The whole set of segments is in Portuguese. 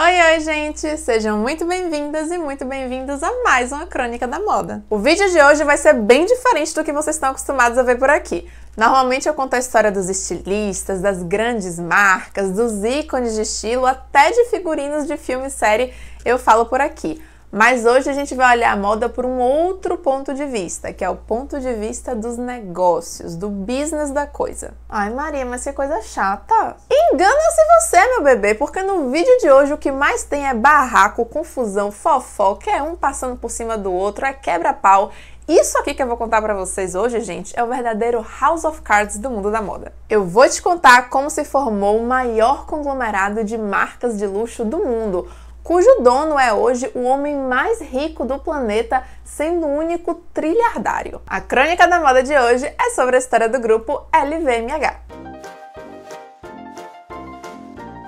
Oi, oi, gente! Sejam muito bem-vindas e muito bem-vindos a mais uma Crônica da Moda. O vídeo de hoje vai ser bem diferente do que vocês estão acostumados a ver por aqui. Normalmente eu conto a história dos estilistas, das grandes marcas, dos ícones de estilo, até de figurinos de filme e série eu falo por aqui. Mas hoje a gente vai olhar a moda por um outro ponto de vista, que é o ponto de vista dos negócios, do business da coisa. Ai, Maria, mas que coisa chata. Engana-se você, meu bebê, porque no vídeo de hoje o que mais tem é barraco, confusão, fofoca, é um passando por cima do outro, é quebra-pau isso aqui que eu vou contar para vocês hoje, gente, é o verdadeiro House of Cards do mundo da moda. Eu vou te contar como se formou o maior conglomerado de marcas de luxo do mundo, cujo dono é hoje o homem mais rico do planeta, sendo o único trilhardário. A crônica da moda de hoje é sobre a história do grupo LVMH.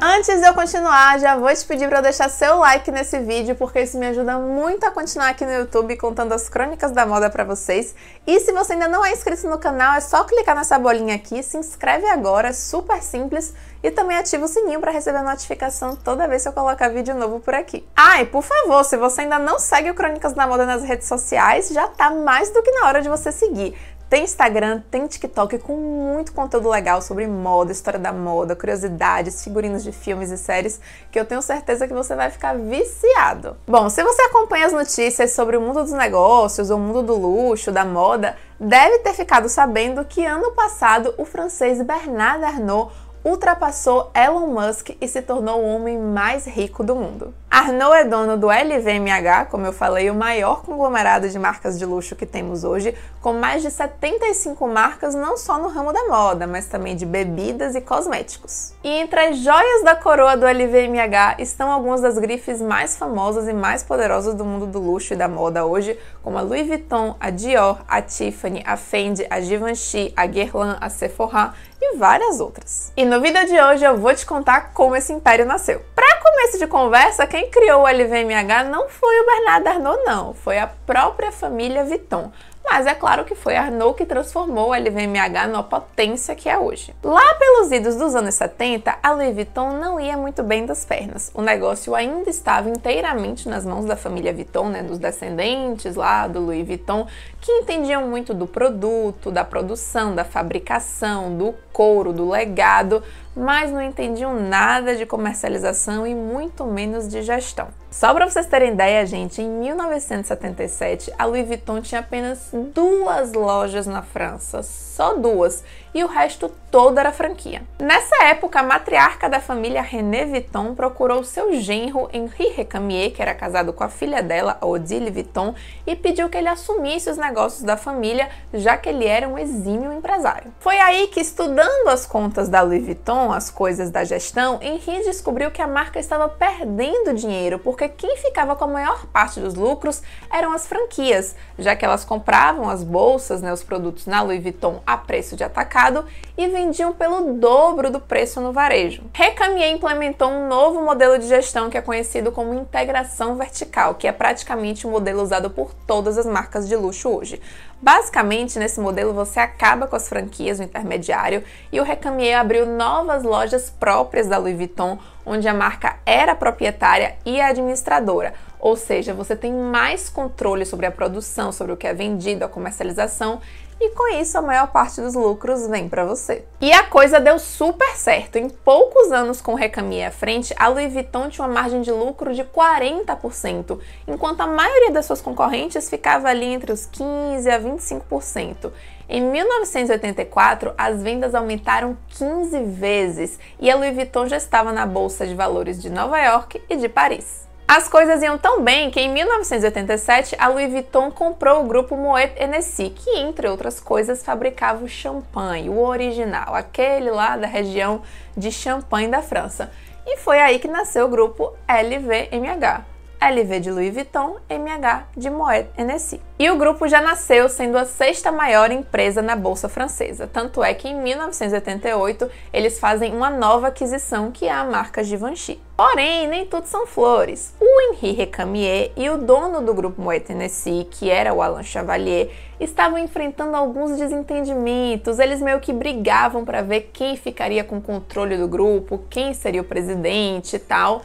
Antes de eu continuar, já vou te pedir para deixar seu like nesse vídeo, porque isso me ajuda muito a continuar aqui no YouTube contando as crônicas da moda para vocês. E se você ainda não é inscrito no canal, é só clicar nessa bolinha aqui, se inscreve agora, é super simples, e também ativa o sininho para receber notificação toda vez que eu colocar vídeo novo por aqui. Ah, e por favor, se você ainda não segue o Crônicas da Moda nas redes sociais, já tá mais do que na hora de você seguir. Tem Instagram, tem TikTok com muito conteúdo legal sobre moda, história da moda, curiosidades, figurinos de filmes e séries, que eu tenho certeza que você vai ficar viciado. Bom, se você acompanha as notícias sobre o mundo dos negócios, o mundo do luxo, da moda, deve ter ficado sabendo que ano passado o francês Bernard Arnault ultrapassou Elon Musk e se tornou o homem mais rico do mundo. Arnaud é dono do LVMH, como eu falei, o maior conglomerado de marcas de luxo que temos hoje, com mais de 75 marcas não só no ramo da moda, mas também de bebidas e cosméticos. E entre as joias da coroa do LVMH estão algumas das grifes mais famosas e mais poderosas do mundo do luxo e da moda hoje, como a Louis Vuitton, a Dior, a Tiffany, a Fendi, a Givenchy, a Guerlain, a Sephora e várias outras. E no vídeo de hoje eu vou te contar como esse império nasceu. Para começo de conversa, quem quem criou o LVMH não foi o Bernardo Arnault, não, foi a própria família Vuitton. Mas é claro que foi Arnault que transformou a LVMH na potência que é hoje. Lá pelos idos dos anos 70, a Louis Vuitton não ia muito bem das pernas. O negócio ainda estava inteiramente nas mãos da família Vuitton, né, dos descendentes lá do Louis Vuitton, que entendiam muito do produto, da produção, da fabricação, do couro, do legado, mas não entendiam nada de comercialização e muito menos de gestão. Só para vocês terem ideia, gente, em 1977 a Louis Vuitton tinha apenas duas lojas na França, só duas, e o resto todo era franquia. Nessa época, a matriarca da família René Vuitton procurou seu genro Henri Recamier, que era casado com a filha dela, Odile Vuitton, e pediu que ele assumisse os negócios da família, já que ele era um exímio empresário. Foi aí que, estudando as contas da Louis Vuitton, as coisas da gestão, Henri descobriu que a marca estava perdendo dinheiro por porque quem ficava com a maior parte dos lucros eram as franquias, já que elas compravam as bolsas, né, os produtos na Louis Vuitton a preço de atacado e vendiam pelo dobro do preço no varejo. Recamier implementou um novo modelo de gestão que é conhecido como integração vertical, que é praticamente o modelo usado por todas as marcas de luxo hoje. Basicamente, nesse modelo você acaba com as franquias no intermediário e o Recamier abriu novas lojas próprias da Louis Vuitton onde a marca era proprietária e administradora. Ou seja, você tem mais controle sobre a produção, sobre o que é vendido, a comercialização e com isso a maior parte dos lucros vem para você. E a coisa deu super certo. Em poucos anos com o Recamie à frente, a Louis Vuitton tinha uma margem de lucro de 40%, enquanto a maioria das suas concorrentes ficava ali entre os 15 a 25%. Em 1984, as vendas aumentaram 15 vezes e a Louis Vuitton já estava na bolsa de valores de Nova York e de Paris. As coisas iam tão bem que em 1987 a Louis Vuitton comprou o grupo Moet Hennessy, que entre outras coisas fabricava o champanhe, o original, aquele lá da região de Champagne da França. E foi aí que nasceu o grupo LVMH. LV de Louis Vuitton, MH de Moët Hennessy. E o grupo já nasceu sendo a sexta maior empresa na bolsa francesa, tanto é que em 1988 eles fazem uma nova aquisição que é a marca Givenchy. Porém, nem tudo são flores. O Henri Recamier e o dono do grupo Moët Tennessee, que era o Alain Chavalier, estavam enfrentando alguns desentendimentos. Eles meio que brigavam para ver quem ficaria com o controle do grupo, quem seria o presidente e tal.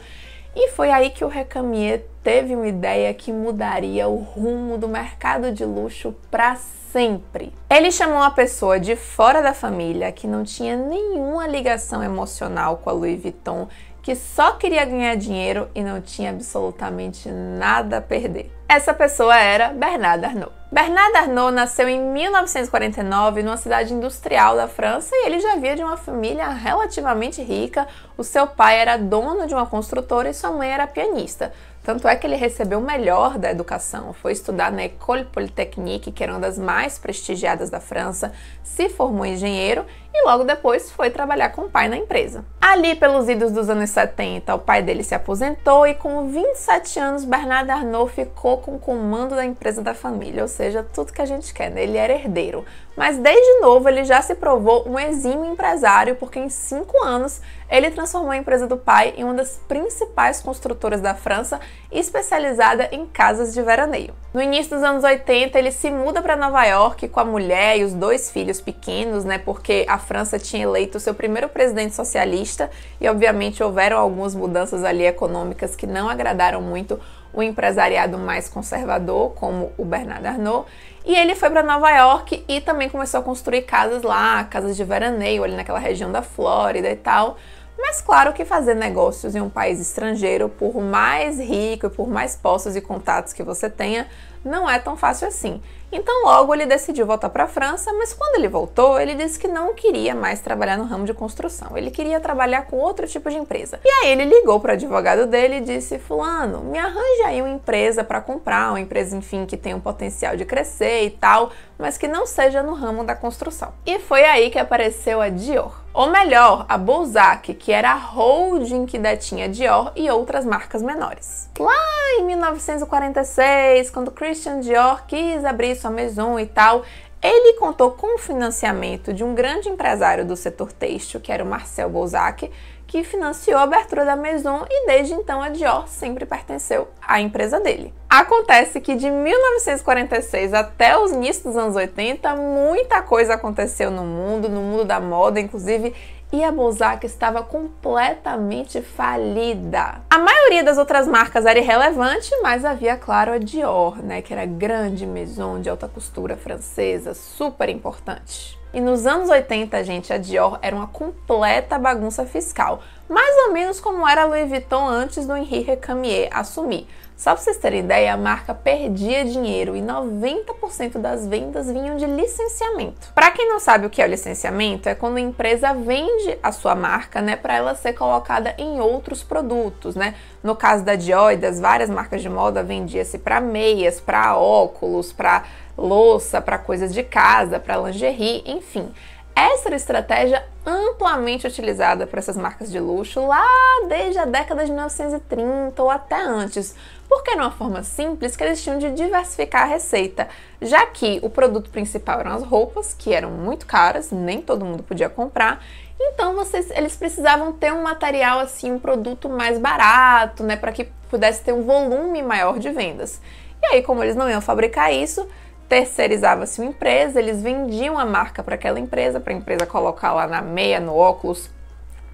E foi aí que o Recamier teve uma ideia que mudaria o rumo do mercado de luxo para sempre. Ele chamou uma pessoa de fora da família que não tinha nenhuma ligação emocional com a Louis Vuitton, que só queria ganhar dinheiro e não tinha absolutamente nada a perder. Essa pessoa era Bernard Arnault. Bernard Arnault nasceu em 1949 numa cidade industrial da França e ele já via de uma família relativamente rica. O seu pai era dono de uma construtora e sua mãe era pianista. Tanto é que ele recebeu o melhor da educação, foi estudar na École Polytechnique, que era uma das mais prestigiadas da França, se formou engenheiro e logo depois foi trabalhar com o pai na empresa. Ali pelos idos dos anos 70, o pai dele se aposentou e com 27 anos Bernard Arnault ficou com o comando da empresa da família, ou seja, tudo que a gente quer, né? ele era herdeiro. Mas desde novo ele já se provou um exímio empresário, porque em 5 anos ele transformou a empresa do pai em uma das principais construtoras da França, especializada em casas de veraneio. No início dos anos 80, ele se muda para Nova York com a mulher e os dois filhos pequenos, né? Porque a França tinha eleito seu primeiro presidente socialista e, obviamente, houveram algumas mudanças ali econômicas que não agradaram muito o empresariado mais conservador, como o Bernard Arnault, e ele foi para Nova York e também começou a construir casas lá, casas de veraneio ali naquela região da Flórida e tal. Mas claro que fazer negócios em um país estrangeiro, por mais rico e por mais postos e contatos que você tenha, não é tão fácil assim. Então logo ele decidiu voltar para a França, mas quando ele voltou, ele disse que não queria mais trabalhar no ramo de construção. Ele queria trabalhar com outro tipo de empresa. E aí ele ligou para o advogado dele e disse: "Fulano, me arranja aí uma empresa para comprar, uma empresa, enfim, que tenha um potencial de crescer e tal, mas que não seja no ramo da construção". E foi aí que apareceu a Dior. Ou melhor, a Bolzac, que era a holding que detinha Dior e outras marcas menores. Lá em 1946, quando Christian Dior quis abrir sua maison e tal, ele contou com o financiamento de um grande empresário do setor têxtil, que era o Marcel Bolzac, que financiou a abertura da Maison e desde então a Dior sempre pertenceu à empresa dele. Acontece que de 1946 até os inícios dos anos 80, muita coisa aconteceu no mundo, no mundo da moda, inclusive e a Balzac estava completamente falida. A maioria das outras marcas era irrelevante, mas havia, claro, a Dior, né, que era grande maison de alta costura francesa, super importante. E nos anos 80, gente, a Dior era uma completa bagunça fiscal, mais ou menos como era a Louis Vuitton antes do Henri Recamier assumir. Só para vocês terem ideia, a marca perdia dinheiro e 90% das vendas vinham de licenciamento. Para quem não sabe o que é o licenciamento, é quando a empresa vende a sua marca, né, para ela ser colocada em outros produtos, né? No caso da Dior e das várias marcas de moda, vendia-se para meias, para óculos, para louça, para coisas de casa, para lingerie, enfim. Essa era a estratégia amplamente utilizada por essas marcas de luxo lá desde a década de 1930 ou até antes, porque era uma forma simples que eles tinham de diversificar a receita, já que o produto principal eram as roupas, que eram muito caras, nem todo mundo podia comprar, então vocês, eles precisavam ter um material assim, um produto mais barato, né, para que pudesse ter um volume maior de vendas. E aí, como eles não iam fabricar isso, terceirizava-se uma empresa, eles vendiam a marca para aquela empresa, para a empresa colocar lá na meia, no óculos,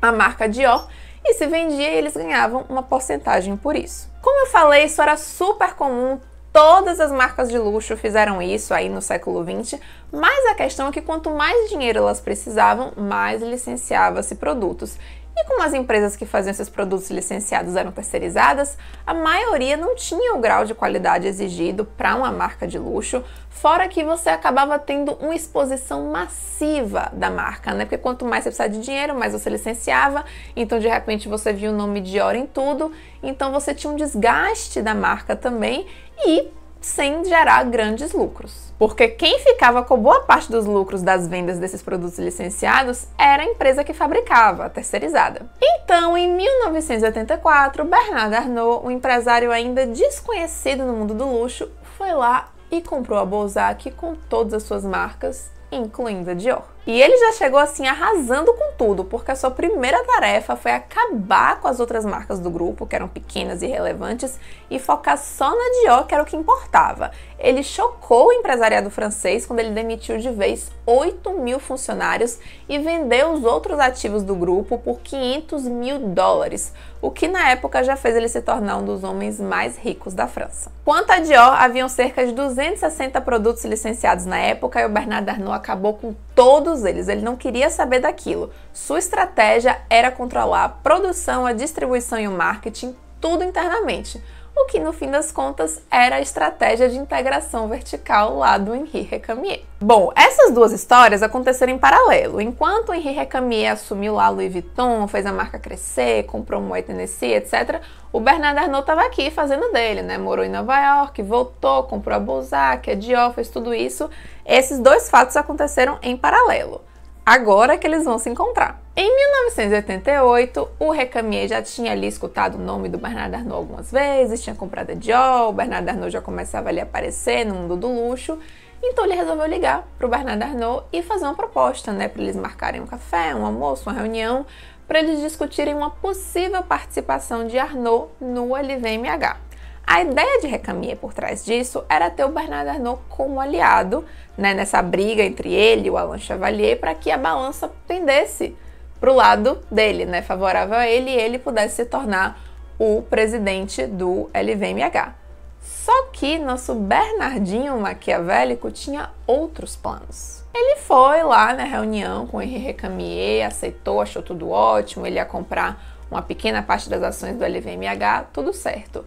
a marca Dior, e se vendia, eles ganhavam uma porcentagem por isso. Como eu falei, isso era super comum, todas as marcas de luxo fizeram isso aí no século XX, mas a questão é que quanto mais dinheiro elas precisavam, mais licenciava-se produtos. E como as empresas que faziam esses produtos licenciados eram terceirizadas, a maioria não tinha o grau de qualidade exigido para uma marca de luxo, fora que você acabava tendo uma exposição massiva da marca, né? Porque quanto mais você precisava de dinheiro, mais você licenciava, então de repente você via o nome de Dior em tudo, então você tinha um desgaste da marca também e sem gerar grandes lucros. Porque quem ficava com boa parte dos lucros das vendas desses produtos licenciados era a empresa que fabricava, a terceirizada. Então, em 1984, Bernard Arnault, um empresário ainda desconhecido no mundo do luxo, foi lá e comprou a Balzac com todas as suas marcas, incluindo a Dior. E ele já chegou assim arrasando com tudo, porque a sua primeira tarefa foi acabar com as outras marcas do grupo, que eram pequenas e irrelevantes, e focar só na Dior, que era o que importava. Ele chocou o empresariado francês quando ele demitiu de vez 8 mil funcionários e vendeu os outros ativos do grupo por 500 mil dólares, o que na época já fez ele se tornar um dos homens mais ricos da França. Quanto à Dior, haviam cerca de 260 produtos licenciados na época e o Bernard Arnault acabou com todos todos eles, ele não queria saber daquilo. Sua estratégia era controlar a produção, a distribuição e o marketing, tudo internamente o que no fim das contas era a estratégia de integração vertical lá do Henri Recamier. Bom, essas duas histórias aconteceram em paralelo. Enquanto Henri Recamier assumiu lá Louis Vuitton, fez a marca crescer, comprou Moët Hennessy, etc., o Bernard Arnault estava aqui fazendo dele, né? Morou em Nova York, voltou, comprou a Balzac, a Dior, fez tudo isso. Esses dois fatos aconteceram em paralelo. Agora que eles vão se encontrar. Em 1988, o Recamier já tinha ali escutado o nome do Bernard Arnault algumas vezes, tinha comprado a Dior, o Bernard Arnault já começava ali a aparecer no mundo do luxo, então ele resolveu ligar para o Bernard Arnault e fazer uma proposta, né, para eles marcarem um café, um almoço, uma reunião, para eles discutirem uma possível participação de Arnault no LVMH. A ideia de Recamier por trás disso era ter o Bernard Arnault como aliado, né, nessa briga entre ele e o Alain Chevalier para que a balança pendesse para o lado dele, né, favorável a ele, e ele pudesse se tornar o presidente do LVMH. Só que nosso Bernardinho maquiavélico tinha outros planos. Ele foi lá na reunião com Henri Recamier, aceitou, achou tudo ótimo, ele ia comprar uma pequena parte das ações do LVMH, tudo certo.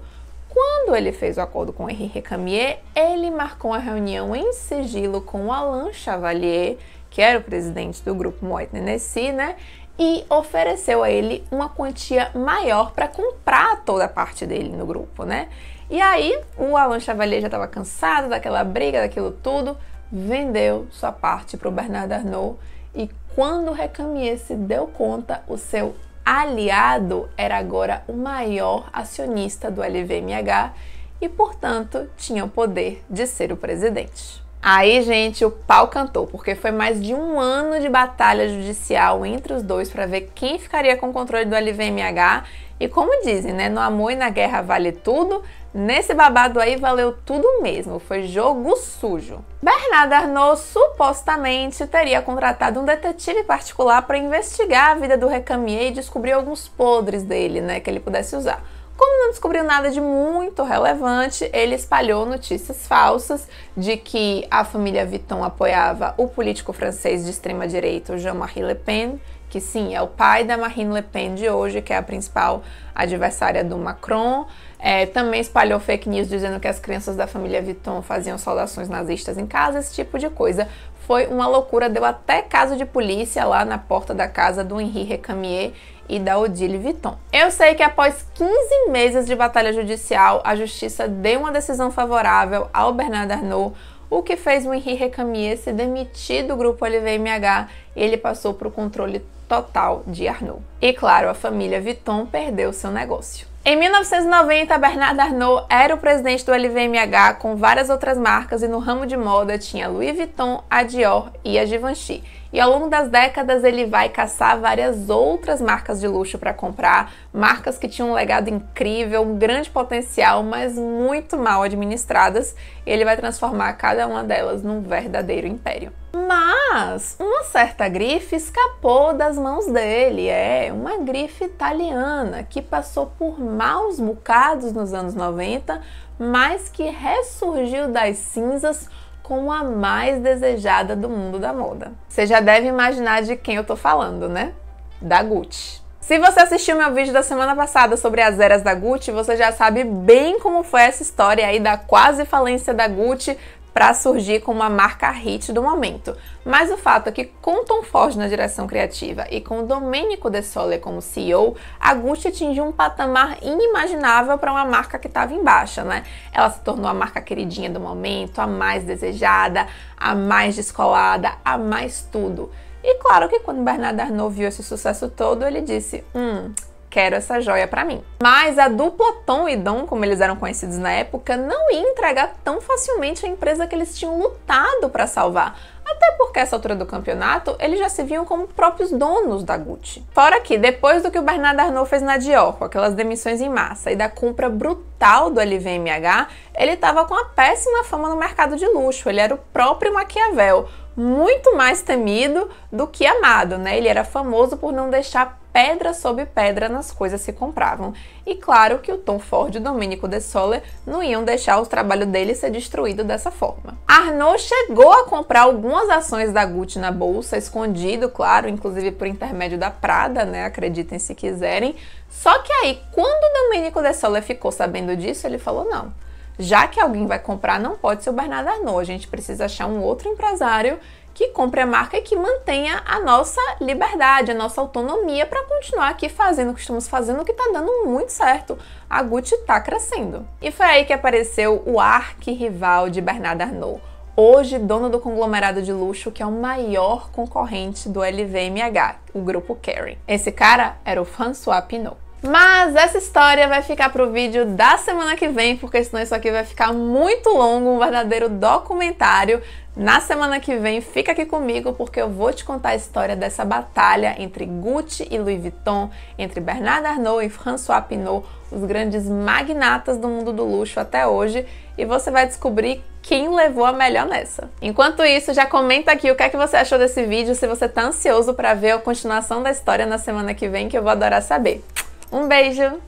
Quando ele fez o acordo com Henri Recamier, ele marcou uma reunião em sigilo com Alain Chavalier que era o presidente do grupo Moet Hennessy, né? E ofereceu a ele uma quantia maior para comprar toda a parte dele no grupo, né? E aí o Alan Chavalier já estava cansado daquela briga, daquilo tudo, vendeu sua parte para o Bernard Arnault e quando Recamier se deu conta, o seu aliado era agora o maior acionista do LVMH e, portanto, tinha o poder de ser o presidente. Aí, gente, o pau cantou, porque foi mais de um ano de batalha judicial entre os dois para ver quem ficaria com o controle do LVMH. E como dizem, né, no amor e na guerra vale tudo, nesse babado aí valeu tudo mesmo, foi jogo sujo. Bernard Arnault supostamente teria contratado um detetive particular para investigar a vida do Recamier e descobrir alguns podres dele, né, que ele pudesse usar. Como não descobriu nada de muito relevante, ele espalhou notícias falsas de que a família Vuitton apoiava o político francês de extrema direita Jean-Marie Le Pen, que sim, é o pai da Marine Le Pen de hoje, que é a principal adversária do Macron. É, também espalhou fake news dizendo que as crianças da família Vuitton faziam saudações nazistas em casa, esse tipo de coisa. Foi uma loucura, deu até caso de polícia lá na porta da casa do Henri Recamier, e da Odile Viton. Eu sei que após 15 meses de batalha judicial, a justiça deu uma decisão favorável ao Bernard Arnault, o que fez o Henri Recamier se demitir do grupo LVMH e ele passou para o controle total de Arnault. E claro, a família Viton perdeu seu negócio. Em 1990, Bernard Arnault era o presidente do LVMH com várias outras marcas e no ramo de moda tinha Louis Vuitton, a Dior e a Givenchy. E ao longo das décadas ele vai caçar várias outras marcas de luxo para comprar, marcas que tinham um legado incrível, um grande potencial, mas muito mal administradas, e ele vai transformar cada uma delas num verdadeiro império. Mas uma certa grife escapou das mãos dele, é uma grife italiana que passou por maus bocados nos anos 90, mas que ressurgiu das cinzas com a mais desejada do mundo da moda. Você já deve imaginar de quem eu tô falando, né? Da Gucci. Se você assistiu meu vídeo da semana passada sobre as eras da Gucci, você já sabe bem como foi essa história aí da quase falência da Gucci, para surgir com uma marca hit do momento. Mas o fato é que com Tom Ford na direção criativa e com Domenico De Sole como CEO, a Gucci atingiu um patamar inimaginável para uma marca que estava em baixa, né? Ela se tornou a marca queridinha do momento, a mais desejada, a mais descolada, a mais tudo. E claro que quando Bernard Arnault viu esse sucesso todo, ele disse: "Hum, quero essa joia para mim. Mas a dupla Tom e Dom, como eles eram conhecidos na época, não ia entregar tão facilmente a empresa que eles tinham lutado para salvar. Até porque essa altura do campeonato, eles já se viam como próprios donos da Gucci. Fora que, depois do que o Bernard Arnault fez na Dior, com aquelas demissões em massa e da compra brutal do LVMH, ele estava com a péssima fama no mercado de luxo, ele era o próprio Maquiavel, muito mais temido do que amado, né? Ele era famoso por não deixar pedra sobre pedra nas coisas se compravam. E claro que o Tom Ford e o Domenico De Sole não iam deixar o trabalho dele ser destruído dessa forma. Arnaud chegou a comprar algumas ações da Gucci na bolsa, escondido, claro, inclusive por intermédio da Prada, né? Acreditem se quiserem. Só que aí, quando o Domenico De Sole ficou sabendo disso, ele falou: não. Já que alguém vai comprar, não pode ser o Bernardo Arnault. A gente precisa achar um outro empresário que compre a marca e que mantenha a nossa liberdade, a nossa autonomia para continuar aqui fazendo o que estamos fazendo, que está dando muito certo. A Gucci está crescendo. E foi aí que apareceu o arquirrival de Bernard Arnault. Hoje, dono do conglomerado de luxo que é o maior concorrente do LVMH, o grupo Kering. Esse cara era o François Pinault mas essa história vai ficar pro vídeo da semana que vem, porque senão isso aqui vai ficar muito longo, um verdadeiro documentário. Na semana que vem, fica aqui comigo porque eu vou te contar a história dessa batalha entre Gucci e Louis Vuitton, entre Bernard Arnault e François Pinault, os grandes magnatas do mundo do luxo até hoje, e você vai descobrir quem levou a melhor nessa. Enquanto isso, já comenta aqui o que é que você achou desse vídeo, se você tá ansioso para ver a continuação da história na semana que vem, que eu vou adorar saber. Um beijo!